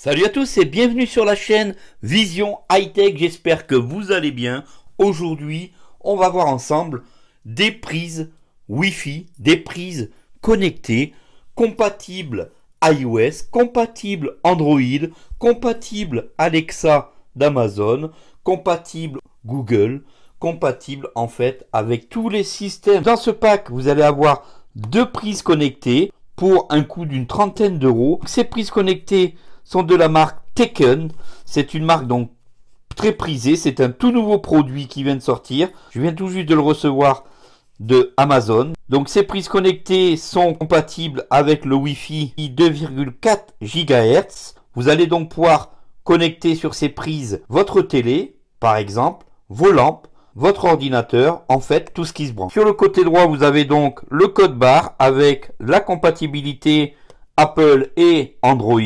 Salut à tous et bienvenue sur la chaîne Vision High Tech, j'espère que vous allez bien. Aujourd'hui, on va voir ensemble des prises Wi-Fi, des prises connectées, compatibles iOS, compatibles Android, compatibles Alexa d'Amazon, compatibles Google, compatibles en fait avec tous les systèmes. Dans ce pack, vous allez avoir deux prises connectées pour un coût d'une trentaine d'euros. Ces prises connectées sont de la marque Tekken, C'est une marque donc très prisée. C'est un tout nouveau produit qui vient de sortir. Je viens tout juste de le recevoir de Amazon. Donc ces prises connectées sont compatibles avec le Wi-Fi 2,4 GHz. Vous allez donc pouvoir connecter sur ces prises votre télé, par exemple, vos lampes, votre ordinateur, en fait tout ce qui se branche. Sur le côté droit, vous avez donc le code barre avec la compatibilité Apple et Android.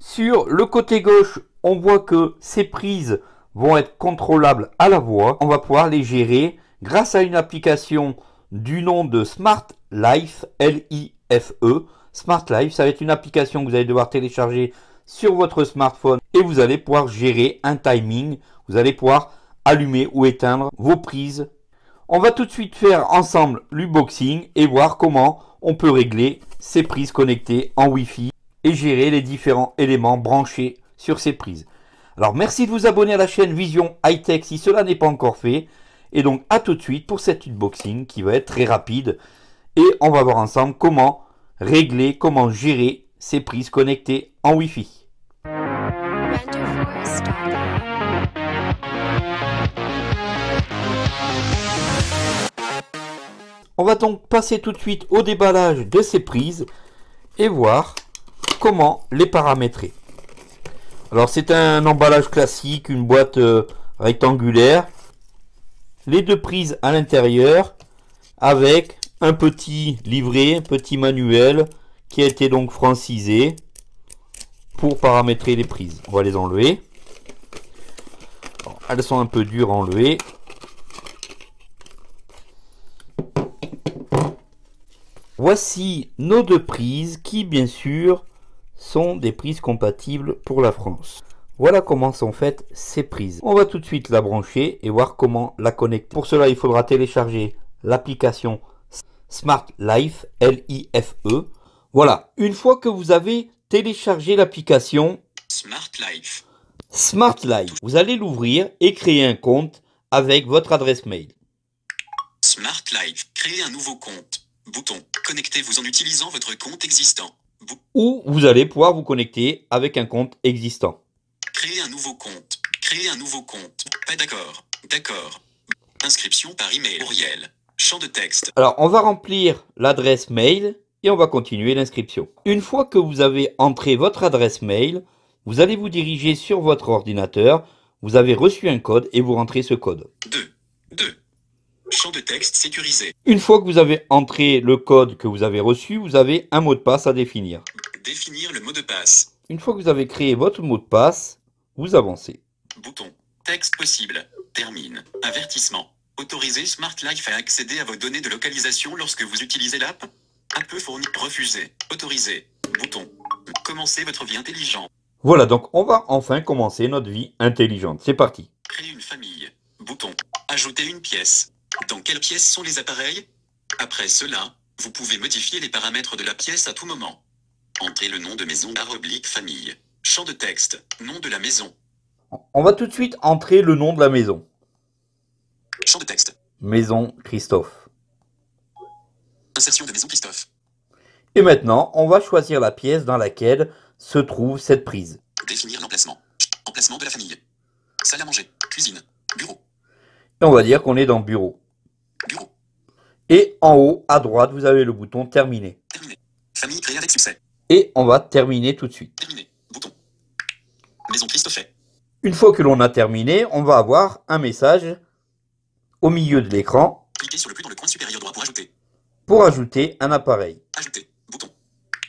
Sur le côté gauche, on voit que ces prises vont être contrôlables à la voix. On va pouvoir les gérer grâce à une application du nom de Smart Life, L-I-F-E. Smart Life, ça va être une application que vous allez devoir télécharger sur votre smartphone et vous allez pouvoir gérer un timing. Vous allez pouvoir allumer ou éteindre vos prises. On va tout de suite faire ensemble l'unboxing et voir comment on peut régler ces prises connectées en Wi-Fi et gérer les différents éléments branchés sur ces prises. Alors merci de vous abonner à la chaîne Vision Hightech si cela n'est pas encore fait. Et donc à tout de suite pour cette unboxing qui va être très rapide. Et on va voir ensemble comment régler, comment gérer ces prises connectées en Wi-Fi. On va donc passer tout de suite au déballage de ces prises et voir comment les paramétrer. Alors c'est un emballage classique, une boîte euh, rectangulaire, les deux prises à l'intérieur avec un petit livret, un petit manuel qui a été donc francisé pour paramétrer les prises. On va les enlever. elles sont un peu dures à enlever. Voici nos deux prises qui, bien sûr, sont des prises compatibles pour la France. Voilà comment sont faites ces prises. On va tout de suite la brancher et voir comment la connecter. Pour cela, il faudra télécharger l'application Smart Life, L-I-F-E. Voilà, une fois que vous avez téléchargé l'application Smart Life, Smart Life, vous allez l'ouvrir et créer un compte avec votre adresse mail. Smart Life, créer un nouveau compte. Bouton. Connectez-vous en utilisant votre compte existant. Ou vous allez pouvoir vous connecter avec un compte existant. Créer un nouveau compte. Créer un nouveau compte. Pas d'accord. D'accord. Inscription par email. Champ de texte. Alors, on va remplir l'adresse mail et on va continuer l'inscription. Une fois que vous avez entré votre adresse mail, vous allez vous diriger sur votre ordinateur. Vous avez reçu un code et vous rentrez ce code. 2. 2. Champ de texte sécurisé. Une fois que vous avez entré le code que vous avez reçu, vous avez un mot de passe à définir. Définir le mot de passe. Une fois que vous avez créé votre mot de passe, vous avancez. Bouton. Texte possible. Termine. Avertissement. Autoriser Smart Life à accéder à vos données de localisation lorsque vous utilisez l'app. Apple fourni. Refuser. Autoriser. Bouton. Commencez votre vie intelligente. Voilà, donc on va enfin commencer notre vie intelligente. C'est parti. Créer une famille. Bouton. Ajouter une pièce. Dans quelle pièce sont les appareils Après cela, vous pouvez modifier les paramètres de la pièce à tout moment. Entrez le nom de maison famille. Champ de texte, nom de la maison. On va tout de suite entrer le nom de la maison. Champ de texte. Maison Christophe. Insertion de maison Christophe. Et maintenant, on va choisir la pièce dans laquelle se trouve cette prise. Définir l'emplacement. Emplacement de la famille. Salle à manger. Cuisine. Bureau. Et on va dire qu'on est dans bureau. Et en haut, à droite, vous avez le bouton terminer. Terminé. Famille créée avec succès. Et on va terminer tout de suite. Terminé. Bouton. Maison Christophe. Une fois que l'on a terminé, on va avoir un message au milieu de l'écran. Cliquez sur le plus dans le coin supérieur droit pour ajouter. Pour ajouter un appareil. Ajouter. Bouton.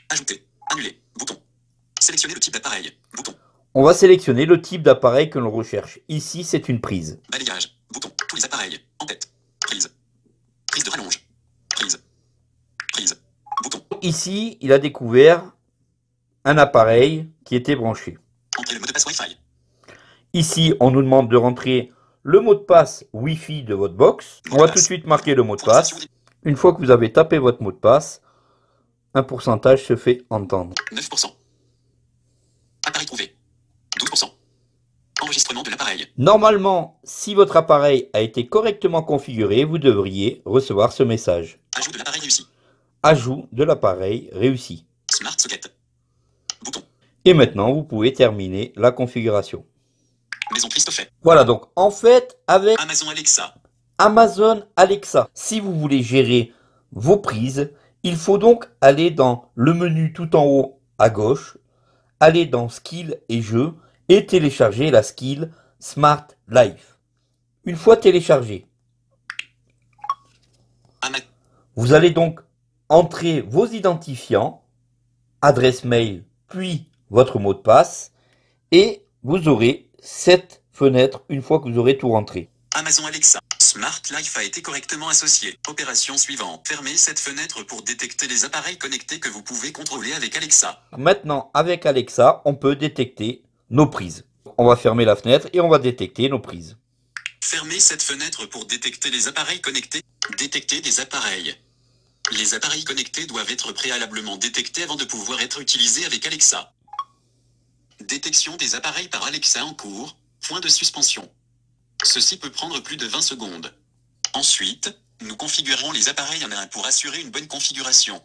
Ajouter. Annuler. Bouton. Sélectionner le type d'appareil. Bouton. On va sélectionner le type d'appareil que l'on recherche. Ici, c'est une prise. Balayage. Bouton. Tous les appareils. En tête. Prise de rallonge. Prise. Prise. Bouton. Ici, il a découvert un appareil qui était branché. Entrez le mot de passe Wi-Fi. Ici, on nous demande de rentrer le mot de passe Wi-Fi de votre box. on va tout de suite marquer le mot de passe. Une fois que vous avez tapé votre mot de passe, un pourcentage se fait entendre. 9%. Appareil trouvé. 12%. Normalement, si votre appareil a été correctement configuré, vous devriez recevoir ce message. Ajout de l'appareil réussi. Ajout de l'appareil réussi. Smart Socket. Et maintenant, vous pouvez terminer la configuration. Maison Christophe. Voilà donc, en fait, avec Amazon Alexa. Amazon Alexa. Si vous voulez gérer vos prises, il faut donc aller dans le menu tout en haut à gauche, aller dans Skills et Jeux et télécharger la skill Smart Life. Une fois téléchargée, vous allez donc entrer vos identifiants, adresse mail, puis votre mot de passe, et vous aurez cette fenêtre une fois que vous aurez tout rentré. Amazon Alexa. Smart Life a été correctement associé. Opération suivante. Fermez cette fenêtre pour détecter les appareils connectés que vous pouvez contrôler avec Alexa. Maintenant, avec Alexa, on peut détecter nos prises. On va fermer la fenêtre et on va détecter nos prises. Fermez cette fenêtre pour détecter les appareils connectés. Détecter des appareils. Les appareils connectés doivent être préalablement détectés avant de pouvoir être utilisés avec Alexa. Détection des appareils par Alexa en cours. Point de suspension. Ceci peut prendre plus de 20 secondes. Ensuite, nous configurons les appareils en un pour assurer une bonne configuration.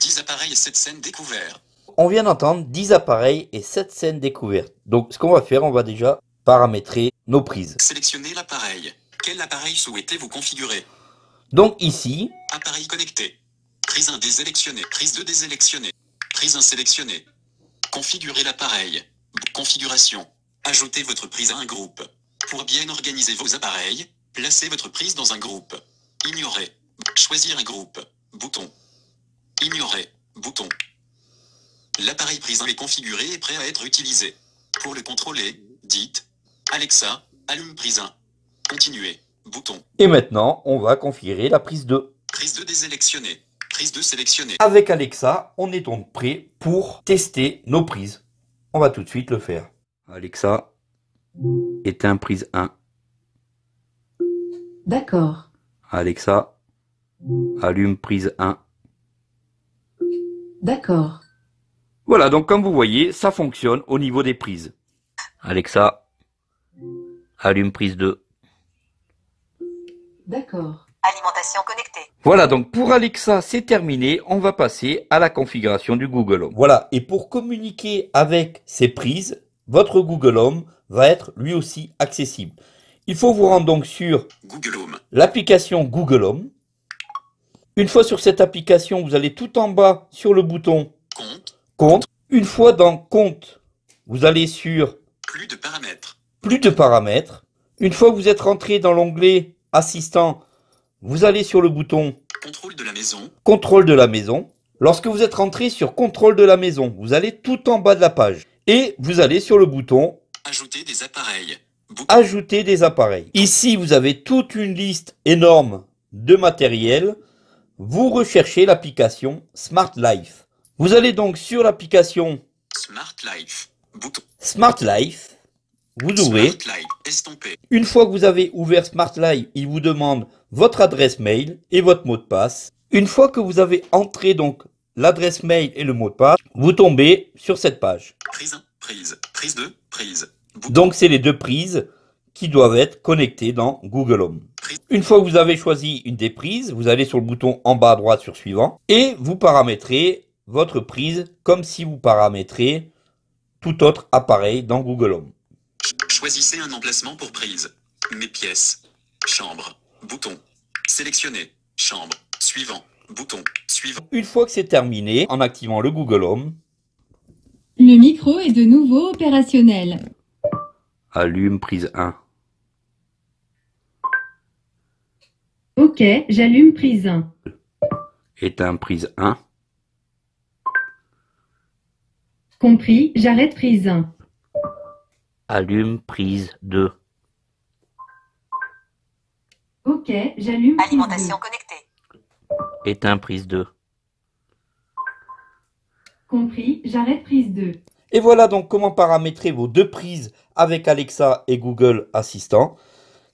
10 appareils et 7 scènes découverts on vient d'entendre 10 appareils et 7 scènes découvertes. Donc ce qu'on va faire, on va déjà paramétrer nos prises. Sélectionnez l'appareil. Quel appareil souhaitez-vous configurer Donc ici... Appareil connecté. Prise 1 désélectionnée. Prise 2 désélectionnée. Prise 1 sélectionnée. Configurez l'appareil. Configuration. Ajoutez votre prise à un groupe. Pour bien organiser vos appareils, placez votre prise dans un groupe. Ignorez. Choisir un groupe. Bouton. Ignorez. Bouton. L'appareil prise 1 est configuré et prêt à être utilisé. Pour le contrôler, dites Alexa, allume prise 1. Continuez, Bouton. Et maintenant, on va configurer la prise 2. Prise 2 désélectionnée. Prise 2 sélectionnée. Avec Alexa, on est donc prêt pour tester nos prises. On va tout de suite le faire. Alexa, éteins prise 1. D'accord. Alexa, allume prise 1. D'accord. Voilà, donc comme vous voyez, ça fonctionne au niveau des prises. Alexa, allume prise 2. D'accord. Alimentation connectée. Voilà, donc pour Alexa, c'est terminé. On va passer à la configuration du Google Home. Voilà, et pour communiquer avec ces prises, votre Google Home va être lui aussi accessible. Il faut vous rendre donc sur Google Home. L'application Google Home. Une fois sur cette application, vous allez tout en bas sur le bouton Compte. Une fois dans Compte, vous allez sur Plus de paramètres. Plus de paramètres. Une fois que vous êtes rentré dans l'onglet Assistant, vous allez sur le bouton Contrôle de la maison. Contrôle de la maison. Lorsque vous êtes rentré sur Contrôle de la maison, vous allez tout en bas de la page et vous allez sur le bouton Ajouter des appareils. Ajouter des appareils. Ici, vous avez toute une liste énorme de matériel. Vous recherchez l'application Smart Life. Vous allez donc sur l'application Smart Life. Smart Life. Vous ouvrez. Une fois que vous avez ouvert Smart Life, il vous demande votre adresse mail et votre mot de passe. Une fois que vous avez entré donc l'adresse mail et le mot de passe, vous tombez sur cette page. Prise prise, prise 2, prise. Donc c'est les deux prises qui doivent être connectées dans Google Home. Une fois que vous avez choisi une des prises, vous allez sur le bouton en bas à droite sur suivant et vous paramétrez votre prise comme si vous paramétrez tout autre appareil dans Google Home. Choisissez un emplacement pour prise. Mes pièces. Chambre. Bouton. Sélectionnez Chambre. Suivant. Bouton. Suivant. Une fois que c'est terminé, en activant le Google Home, le micro est de nouveau opérationnel. Allume prise 1. Ok, j'allume prise 1. Éteins prise 1. Compris, j'arrête prise 1. Allume prise 2. Ok, j'allume. Alimentation connectée. Éteins prise 2. Compris, j'arrête prise 2. Et voilà donc comment paramétrer vos deux prises avec Alexa et Google Assistant.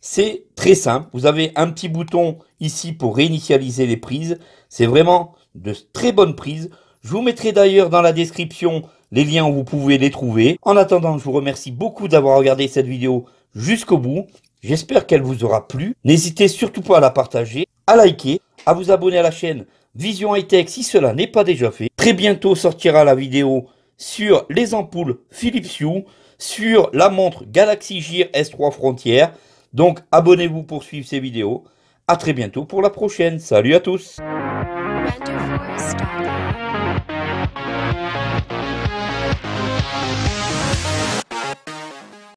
C'est très simple. Vous avez un petit bouton ici pour réinitialiser les prises. C'est vraiment de très bonnes prises. Je vous mettrai d'ailleurs dans la description les liens où vous pouvez les trouver. En attendant, je vous remercie beaucoup d'avoir regardé cette vidéo jusqu'au bout. J'espère qu'elle vous aura plu. N'hésitez surtout pas à la partager, à liker, à vous abonner à la chaîne Vision High Tech si cela n'est pas déjà fait. Très bientôt sortira la vidéo sur les ampoules Philips Hue, sur la montre Galaxy Gear S3 Frontier. Donc abonnez-vous pour suivre ces vidéos. A très bientôt pour la prochaine. Salut à tous.